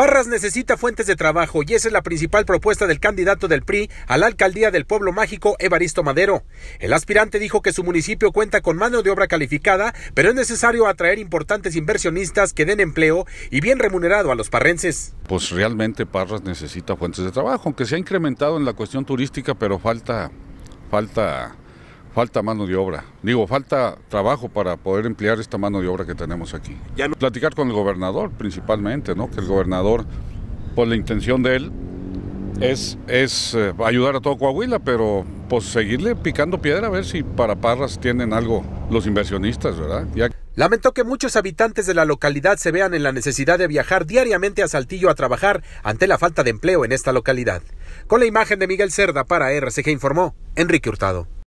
Parras necesita fuentes de trabajo y esa es la principal propuesta del candidato del PRI a la alcaldía del pueblo mágico Evaristo Madero. El aspirante dijo que su municipio cuenta con mano de obra calificada, pero es necesario atraer importantes inversionistas que den empleo y bien remunerado a los parrenses. Pues realmente Parras necesita fuentes de trabajo, aunque se ha incrementado en la cuestión turística, pero falta falta falta mano de obra. Digo, falta trabajo para poder emplear esta mano de obra que tenemos aquí. Platicar con el gobernador principalmente, ¿no? Que el gobernador, por pues, la intención de él es, es eh, ayudar a todo Coahuila, pero pues seguirle picando piedra a ver si para Parras tienen algo los inversionistas, ¿verdad? Lamentó que muchos habitantes de la localidad se vean en la necesidad de viajar diariamente a Saltillo a trabajar ante la falta de empleo en esta localidad. Con la imagen de Miguel Cerda para RCG informó Enrique Hurtado.